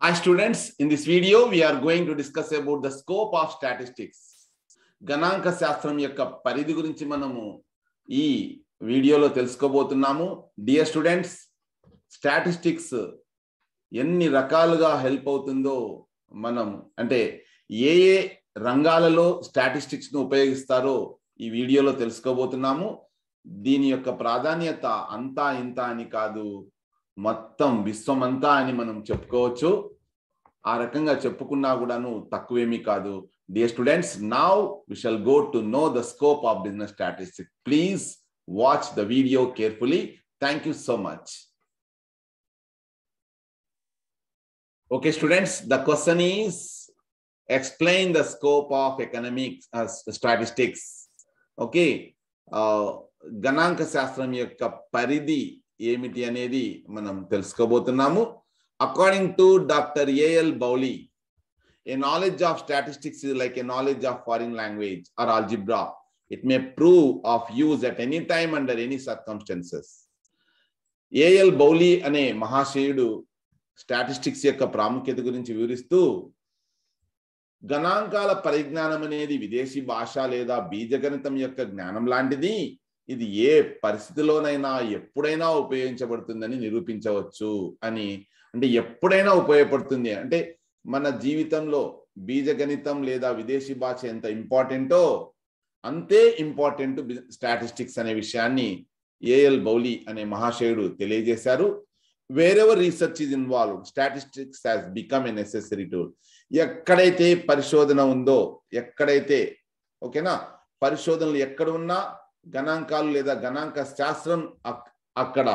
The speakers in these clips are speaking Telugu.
Hi students, in this video we are going to discuss about the scope of statistics. గణాంక శాస్త్రం యొక్క పరిధి గురించి మనము ఈ వీడియోలో తెలుసుకోబోతున్నాము డియర్ స్టూడెంట్స్ స్టాటిస్టిక్స్ ఎన్ని రకాలుగా హెల్ప్ అవుతుందో మనం అంటే ఏ ఏ రంగాలలో స్టాటిస్టిక్స్ను ఉపయోగిస్తారో ఈ వీడియోలో తెలుసుకోబోతున్నాము దీని యొక్క ప్రాధాన్యత అంతా ఇంత అని కాదు మొత్తం విశ్వమంతా అని మనం చెప్పుకోవచ్చు ఆ రకంగా చెప్పుకున్నా కూడాను తక్కువేమీ కాదు dear students now we shall go to know the scope of business statistics please watch the video carefully thank you so much okay students the question is explain the scope of economic statistics okay గణాంక శాస్త్రం యొక్క పరిధి ఏమిటి అనేది మనం తెలుసుకోబోతున్నాము according to doctor A L Bowley a knowledge of statistics is like a knowledge of foreign language or algebra it may prove of use at any time under any circumstances A L Bowley అనే మహాశయుడు స్టాటిస్టిక్స్ యొక్క ప్రాముఖ్యత గురించి వివరిస్తూ గణాంకాల పరిజ్ఞానం అనేది విదేశీ భాష లేదా బీజగణితం యొక్క జ్ఞానం లాంటిది ఇది ఏ పరిస్థితిలోనైనా ఎప్పుడైనా ఉపయోగించబడుతుందని నిరూపించవచ్చు అని అంటే ఎప్పుడైనా ఉపయోగపడుతుంది అంటే మన జీవితంలో బీజగణితం లేదా విదేశీ భాష ఎంత ఇంపార్టెంటో అంతే ఇంపార్టెంట్ స్టాటిస్టిక్స్ అనే విషయాన్ని ఏఎల్ బౌలి అనే మహాశయుడు తెలియజేశారు wherever research is involve statistics has become a necessary tool ఎక్కడైతే పరిశోధన ఉందో ఎక్కడైతే ఓకేనా పరిశోధనలు ఎక్కడ ఉన్నా గణాంకాలు లేదా గణాంక శాస్త్రం అక్కడ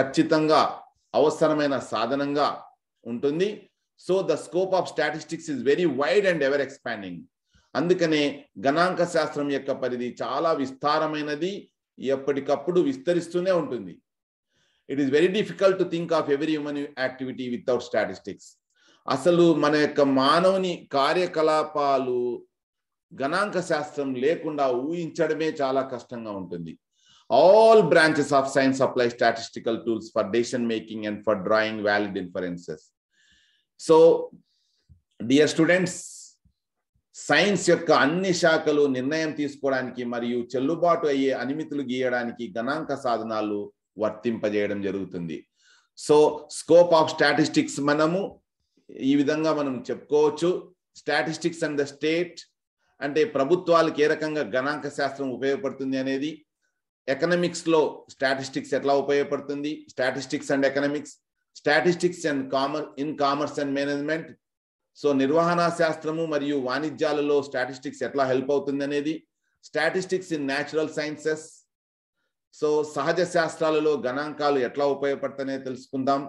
ఖచ్చితంగా అవసరమైన సాధనంగా ఉంటుంది so the scope of statistics is very wide and ever expanding అందుకనే గణాంక శాస్త్రం యొక్క పరిధి చాలా విస్తారమైనది ఎప్పటికప్పుడు విస్తరిస్తూనే ఉంటుంది it is very difficult to think of every human activity without statistics అసలు మన యొక్క మానవుని కార్యకలాపాలు గణాంక శాస్త్రం లేకుండా ఊహించడమే చాలా కష్టంగా ఉంటుంది all branches of science apply statistical tools for decision making and for drawing valid inferences. So, dear students, science యొక్క అన్ని శాఖలు నిర్ణయం తీసుకోవడానికి మరియు చెల్లుబాటు అయ్యే అనిమితులు గీయడానికి గణాంక సాధనాలు వర్తింపజేయడం జరుగుతుంది సో స్కోప్ ఆఫ్ స్టాటిస్టిక్స్ మనము ఈ విధంగా మనం చెప్పుకోవచ్చు స్టాటిస్టిక్స్ అండ్ ద స్టేట్ అంటే ప్రభుత్వాలకు ఏ రకంగా గణాంక శాస్త్రం ఉపయోగపడుతుంది అనేది ఎకనమిక్స్లో స్టాటిస్టిక్స్ ఎట్లా ఉపయోగపడుతుంది statistics and economics statistics and commerce in commerce and management so నిర్వహణ శాస్త్రము మరియు వాణిజ్యాలలో స్టాటిస్టిక్స్ ఎట్లా హెల్ప్ అవుతుంది అనేది statistics in natural sciences so సహజ శాస్త్రాలలో గణాంకాలు ఎట్లా ఉపయోగపడతాయి తెలుసుకుందాం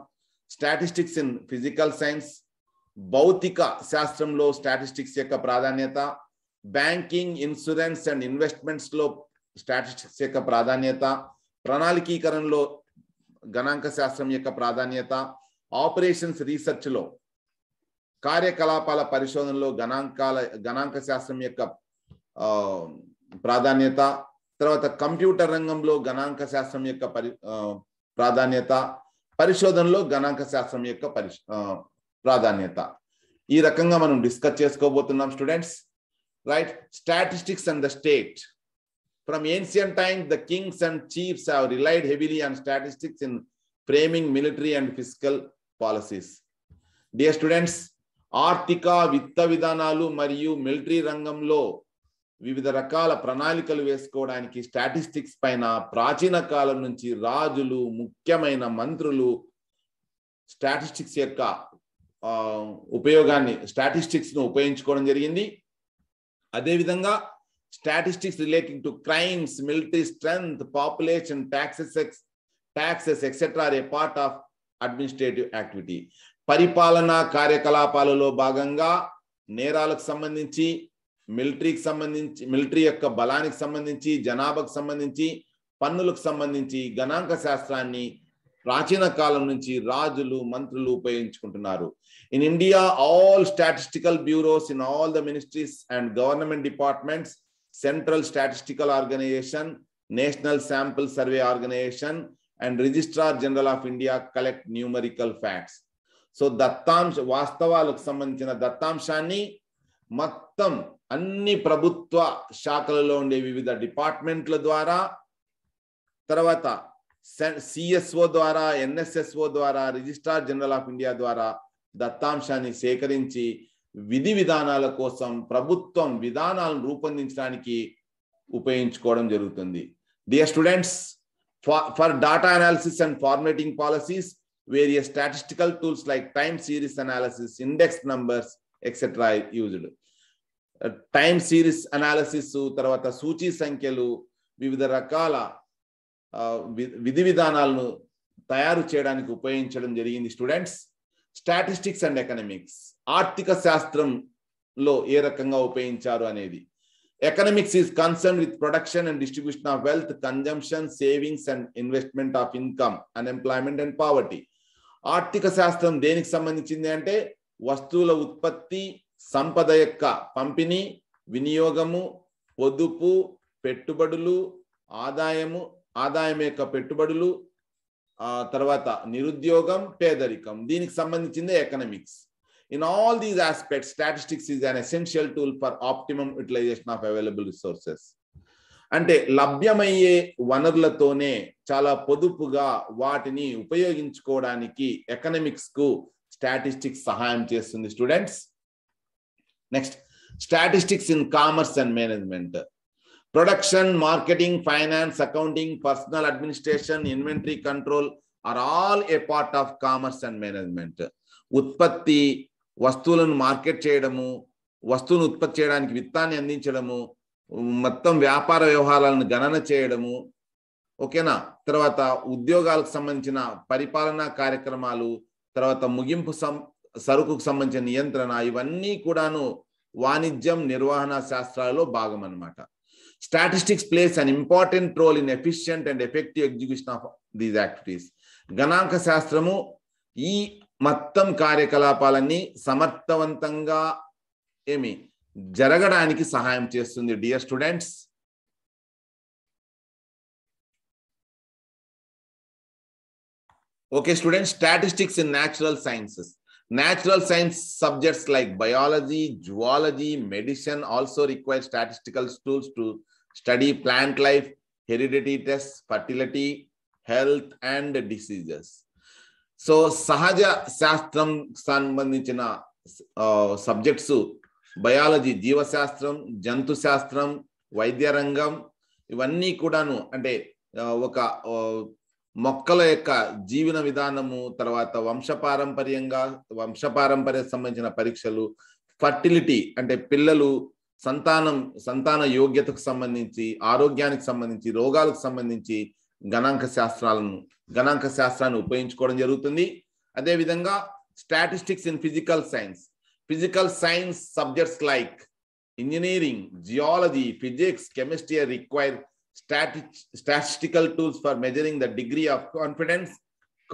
స్టాటిస్టిక్స్ ఇన్ ఫిజికల్ సైన్స్ భౌతిక శాస్త్రంలో స్టాటిస్టిక్స్ యొక్క ప్రాధాన్యత బ్యాంకింగ్ ఇన్సూరెన్స్ అండ్ ఇన్వెస్ట్మెంట్స్లో స్టాటిస్టిక్స్ యొక్క ప్రాధాన్యత ప్రణాళికీకరణలో గణాంక శాస్త్రం యొక్క ప్రాధాన్యత ఆపరేషన్స్ రీసెర్చ్లో కార్యకలాపాల పరిశోధనలో గణాంకాల గణాంక శాస్త్రం యొక్క ప్రాధాన్యత తర్వాత కంప్యూటర్ రంగంలో గణాంక శాస్త్రం యొక్క పరి ప్రాధాన్యత పరిశోధనలో గణాంక శాస్త్రం యొక్క పరిశ్ ప్రాధాన్యత ఈ రకంగా మనం డిస్కస్ చేసుకోబోతున్నాం students right statistics and the state from ancient times, the kings and chiefs have relied heavily on statistics in framing military and physical policies Dear students ఆర్థిక విత్త విధానాలు మరియు మిలిటరీ రంగంలో వివిధ రకాల ప్రణాళికలు వేసుకోవడానికి స్టాటిస్టిక్స్ పైన ప్రాచీన కాలం నుంచి రాజులు ముఖ్యమైన మంత్రులు స్టాటిస్టిక్స్ యొక్క ఉపయోగాన్ని స్టాటిస్టిక్స్ను ఉపయోగించుకోవడం జరిగింది అదేవిధంగా statistics relating to crimes military strength, population taxes taxes, etc. are a part of administrative activity పరిపాలనా కార్యకలాపాలలో భాగంగా నేరాలకు సంబంధించి మిలిటరీకి సంబంధించి మిలిటరీ యొక్క బలానికి సంబంధించి జనాభాకు సంబంధించి పన్నులకు సంబంధించి గణాంక శాస్త్రాన్ని ప్రాచీన కాలం నుంచి రాజులు మంత్రులు ఉపయోగించుకుంటున్నారు in India all statistical bureaus in all the ministries and government departments central statistical organisation national sample survey organisation and registrar general of India collect numerical facts so దత్తాంశ వాస్తవాలకు సంబంధించిన దత్తాంశాన్ని మొత్తం అన్ని ప్రభుత్వ శాఖలలో ఉండే వివిధ డిపార్ట్మెంట్ల ద్వారా తర్వాత సిఎస్ఓ ద్వారా ఎన్ఎస్ఎస్ఓ ద్వారా రిజిస్ట్రార్ జనరల్ ఆఫ్ ఇండియా ద్వారా దత్తాంశాన్ని సేకరించి విధి విధానాల కోసం ప్రభుత్వం విధానాలను రూపొందించడానికి ఉపయోగించుకోవడం జరుగుతుంది dear students for data analysis and formatting policies various statistical tools like time series analysis index numbers etcetera used time series analysis తర్వాత సూచి సంఖ్యలు వివిధ రకాల uh, విధి విధానాలను తయారు చేయడానికి ఉపయోగించడం జరిగింది స్టూడెంట్స్ స్టాటిస్టిక్స్ అండ్ ఎకనమిక్స్ ఆర్థిక శాస్త్రంలో ఏ రకంగా ఉపయోగించారు అనేది economics is concern with production and distribution of wealth consumption savings and investment of income unemployment and poverty ఆర్థిక శాస్త్రం దేనికి సంబంధించింది అంటే వస్తువుల ఉత్పత్తి సంపద యొక్క పంపిణీ వినియోగము పొదుపు పెట్టుబడులు ఆదాయము ఆదాయం యొక్క పెట్టుబడులు ఆ తర్వాత నిరుద్యోగం పేదరికం దీనికి సంబంధించింది economics in all these aspects statistics is an essential tool for optimum utilisation of available resources అంటే లభ్యమయ్యే వనరులతోనే చాలా పొదుపుగా వాటిని ఉపయోగించుకోవడానికి ఎకనమిక్స్ కు స్టాటిస్టిక్స్ సహాయం చేస్తుంది students next statistics in commerce and management production marketing finance accounting personnel administration inventory control are all a part of commerce and management ఉత్పత్తి వస్తువులను మార్కెట్ చేయడము వస్తువును ఉత్పత్తి చేయడానికి విత్తాన్ని అందించడము మొత్తం వ్యాపార వ్యవహారాలను గణన చేయడము ఓకేనా తర్వాత ఉద్యోగాలకు సంబంధించిన పరిపాలనా కార్యక్రమాలు తర్వాత ముగింపు సం సరుకుకు సంబంధించిన నియంత్రణ ఇవన్నీ కూడాను వాణిజ్యం నిర్వహణ శాస్త్రాలలో భాగం అనమాట statistics plays an important role in efficient and effective execution of these activities గణాంక శాస్త్రము ఈ మొత్తం కార్యకలాపాలన్నీ సమర్థవంతంగా ఏమి జరగడానికి సహాయం చేస్తుంది dear students okay students statistics in natural sciences natural science subjects like biology zoology medicine also require statistical tools to study plant life heredity test fertility health and diseases so సహజ శాస్త్రం సంబంధించిన సబ్జెక్ట్స్ బయాలజీ జీవశాస్త్రం జంతు శాస్త్రం వైద్య రంగం ఇవన్నీ కూడాను అంటే ఒక మొక్కల యొక్క జీవన విధానము తర్వాత వంశపారంపర్యంగా వంశపారంపర్య సంబంధించిన పరీక్షలు ఫర్టిలిటీ అంటే పిల్లలు సంతానం సంతాన యోగ్యతకు సంబంధించి ఆరోగ్యానికి సంబంధించి రోగాలకు సంబంధించి గణాంక శాస్త్రాలను గణాంక శాస్త్రాన్ని ఉపయోగించుకోవడం జరుగుతుంది అదేవిధంగా statistics in physical science physical science subjects like engineering geology physics chemistry require static statistical tools for measuring the degree of confidence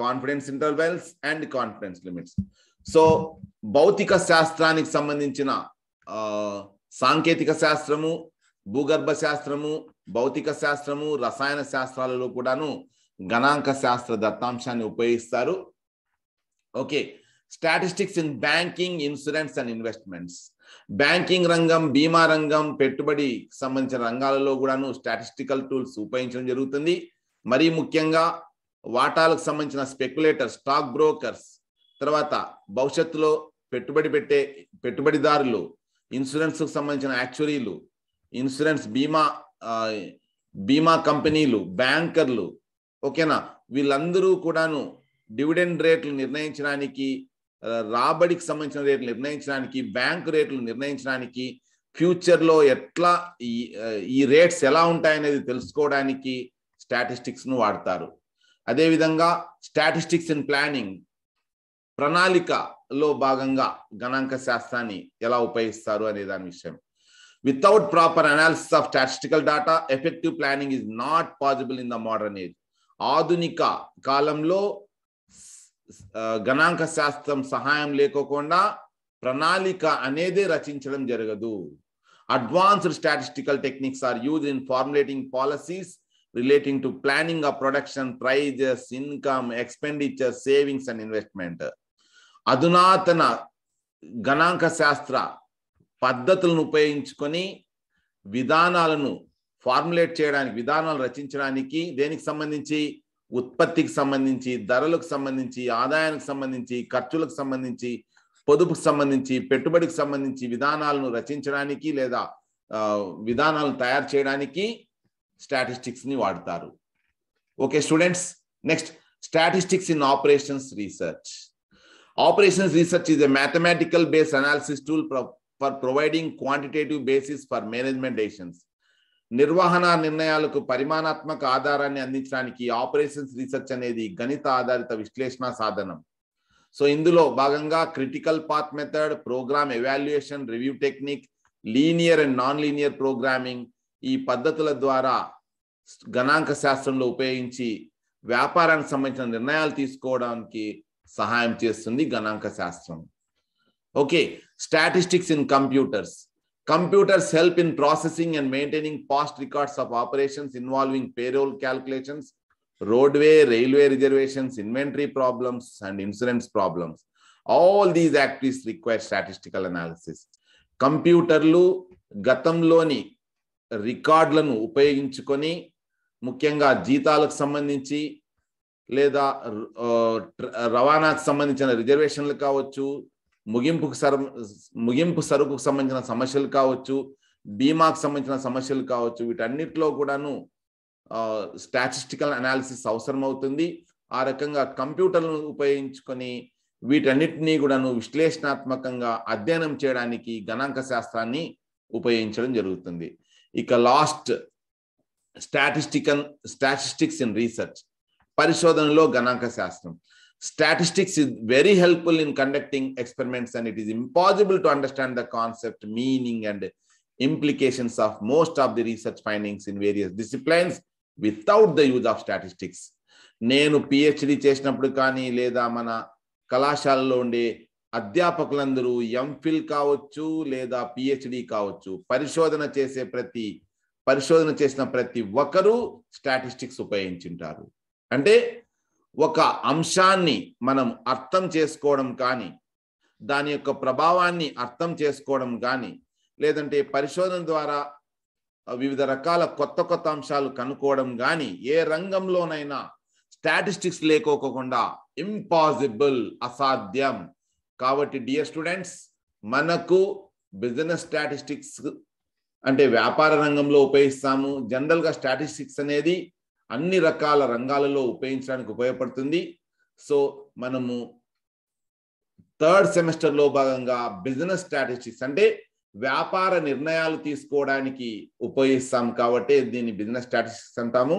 confidence intervals and confidence limits so భౌతిక శాస్త్రానికి సంబంధించిన సాంకేతిక శాస్త్రము భూగర్భ శాస్త్రము భౌతిక శాస్త్రము రసాయన శాస్త్రాలలో కూడాను గణాంక శాస్త్ర దత్తాంశాన్ని ఉపయోగిస్తారు okay statistics in banking insurance and investments banking రంగం బీమా రంగం పెట్టుబడి సంబంధించిన రంగాలలో కూడాను స్టాటిస్టికల్ టూల్స్ ఉపయోగించడం జరుగుతుంది మరీ ముఖ్యంగా వాటాలకు సంబంధించిన స్పెక్యులేటర్ స్టాక్ బ్రోకర్స్ తర్వాత భవిష్యత్తులో పెట్టుబడి పెట్టే పెట్టుబడిదారులు ఇన్సూరెన్స్ సంబంధించిన యాక్చురీలు ఇన్సూరెన్స్ బీమా బీమా కంపెనీలు బ్యాంకర్లు ఓకేనా వీళ్ళందరూ కూడాను డివిడెండ్ రేట్లు నిర్ణయించడానికి రాబడికి సంబంధించిన రేట్లు నిర్ణయించడానికి బ్యాంక్ రేట్లు నిర్ణయించడానికి ఫ్యూచర్లో ఎట్లా ఈ రేట్స్ ఎలా ఉంటాయనేది తెలుసుకోవడానికి స్టాటిస్టిక్స్ను వాడతారు అదేవిధంగా స్టాటిస్టిక్స్ ఇన్ ప్లానింగ్ ప్రణాళిక లో భాగంగా గణాంక శాస్త్రాన్ని ఎలా ఉపయోగిస్తారు అనే దాని విషయం without proper analysis of statistical data effective planning is not possible in the modern age ఆధునిక కాలంలో గణాంక శాస్త్రం సహాయం లేకోకుండా ప్రణాళిక అనేది రచించడం జరగదు advanced statistical techniques are use in formulating policies relating to planning of production prices income expenditure savings and investment అధునాతన గణాంక శాస్త్ర పద్ధతులను ఉపయోగించుకొని విధానాలను ఫార్ములేట్ చేయడానికి విధానాలు రచించడానికి దేనికి సంబంధించి ఉత్పత్తికి సంబంధించి ధరలకు సంబంధించి ఆదాయానికి సంబంధించి ఖర్చులకు సంబంధించి పొదుపుకు సంబంధించి పెట్టుబడికి సంబంధించి విధానాలను రచించడానికి లేదా విధానాలను తయారు చేయడానికి స్టాటిస్టిక్స్ని వాడతారు okay students next statistics in operations research Operations research is a mathematical based analysis tool pro for providing quantitative basis for management decisions. నిర్వహణ నిర్ణయాలకు పరిమాణాత్మక ఆధారాన్ని అందించడానికి ఆపరేషన్స్ రీసెర్చ్ అనేది గణిత ఆధారిత విశ్లేషణ సాధనం సో ఇందులో భాగంగా critical path method program evaluation review technique linear and non linear programming ఈ పద్ధతుల ద్వారా గణాంక శాస్త్రంలో ఉపయోగించి వ్యాపారానికి సంబంధించిన నిర్ణయాలు తీసుకోవడానికి సహాయం చేస్తుంది గణాంక శాస్త్రం okay statistics in computers computers help in processing and maintaining past records of operations involving payroll calculations roadway railway reservations inventory problems and insurance problems all these activities require statistical analysis కంప్యూటర్లు గతంలోని రికార్డులను ఉపయోగించుకొని ముఖ్యంగా జీతాలకు సంబంధించి లేదా రవాణాకు సంబంధించిన రిజర్వేషన్లు కావచ్చు ముగింపుకు సర ముగింపు సరుకుకు సంబంధించిన సమస్యలు కావచ్చు బీమాకు సంబంధించిన సమస్యలు కావచ్చు వీటన్నిటిలో కూడాను స్టాటిస్టికల్ అనాలిసిస్ అవసరం అవుతుంది ఆ రకంగా కంప్యూటర్లను ఉపయోగించుకొని వీటన్నిటినీ కూడాను విశ్లేషణాత్మకంగా అధ్యయనం చేయడానికి గణాంక శాస్త్రాన్ని ఉపయోగించడం జరుగుతుంది ఇక last statistical statistics in research పరిశోధనలో గణాంక శాస్త్రం statistics is very helpful in conducting experiments and it is impossible to understand the concept meaning and implications of most of the research findings in various disciplines without the use of statistics నేను పిహెచ్డి చేసినప్పుడు కానీ లేదా మన కళాశాలలో ఉండే అధ్యాపకులందరూ ఎంఫిల్ కావచ్చు లేదా పిహెచ్డి కావచ్చు పరిశోధన చేసే ప్రతి పరిశోధన చేసిన ప్రతి ఒక్కరూ స్టాటిస్టిక్స్ ఉపయోగించుంటారు అంటే ఒక అంశాన్ని మనం అర్థం చేసుకోవడం కానీ దాని యొక్క ప్రభావాన్ని అర్థం చేసుకోవడం కానీ లేదంటే పరిశోధన ద్వారా వివిధ రకాల కొత్త కొత్త అంశాలు కనుక్కోవడం కానీ ఏ రంగంలోనైనా స్టాటిస్టిక్స్ లేకోకుండా ఇంపాసిబుల్ అసాధ్యం కాబట్టి డియర్ స్టూడెంట్స్ మనకు బిజినెస్ స్టాటిస్టిక్స్ అంటే వ్యాపార రంగంలో ఉపయోగిస్తాము జనరల్గా స్టాటిస్టిక్స్ అనేది అన్ని రకాల రంగాలలో ఉపయోగించడానికి ఉపయోగపడుతుంది సో మనము థర్డ్ సెమిస్టర్లో భాగంగా బిజినెస్ స్ట్రాటజీస్ అంటే వ్యాపార నిర్ణయాలు తీసుకోవడానికి ఉపయోగిస్తాం కాబట్టి దీన్ని బిజినెస్ స్టాటిస్టిక్స్ అంటాము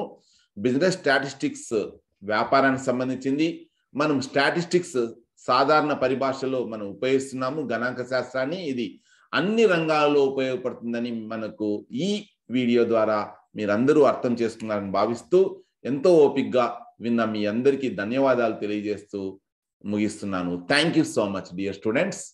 బిజినెస్ స్టాటిస్టిక్స్ వ్యాపారానికి సంబంధించింది మనం స్టాటిస్టిక్స్ సాధారణ పరిభాషలో మనం ఉపయోగిస్తున్నాము గణాంక శాస్త్రాన్ని ఇది అన్ని రంగాల్లో ఉపయోగపడుతుందని మనకు ఈ వీడియో ద్వారా మీరందరూ అర్థం చేసుకున్నారని భావిస్తూ ఎంతో ఓపిక్గా విన్న మీ అందరికీ ధన్యవాదాలు తెలియజేస్తూ ముగిస్తున్నాను thank you so much dear students